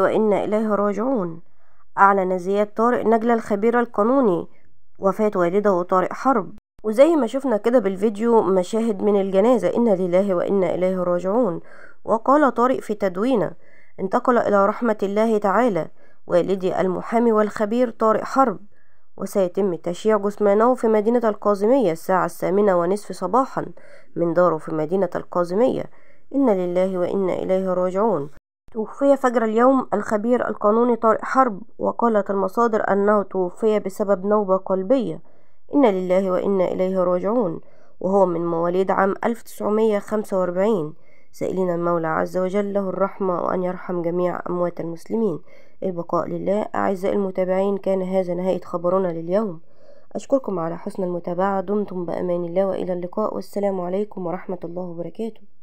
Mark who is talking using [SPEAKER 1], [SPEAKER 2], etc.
[SPEAKER 1] وإنا إليه راجعون أعلن زياد طارق نجلة الخبير القانوني وفاة والده طارق حرب وزي ما شفنا كده بالفيديو مشاهد من الجنازة إنا لله وإنا إليه راجعون وقال طارق في تدوينه انتقل إلى رحمة الله تعالى والدي المحامي والخبير طارق حرب وسيتم تشييع جثمانه في مدينة القازمية الساعة الثامنة ونصف صباحا من داره في مدينة القازمية إن لله وإنا إليه راجعون توفي فجر اليوم الخبير القانوني طارق حرب وقالت المصادر أنه توفي بسبب نوبة قلبية إنا لله وإنا إليه راجعون وهو من مواليد عام 1945 سائلين المولى عز وجل له الرحمة وأن يرحم جميع أموات المسلمين البقاء لله أعزائي المتابعين كان هذا نهاية خبرنا لليوم أشكركم على حسن المتابعة دمتم بأمان الله وإلى اللقاء والسلام عليكم ورحمة الله
[SPEAKER 2] وبركاته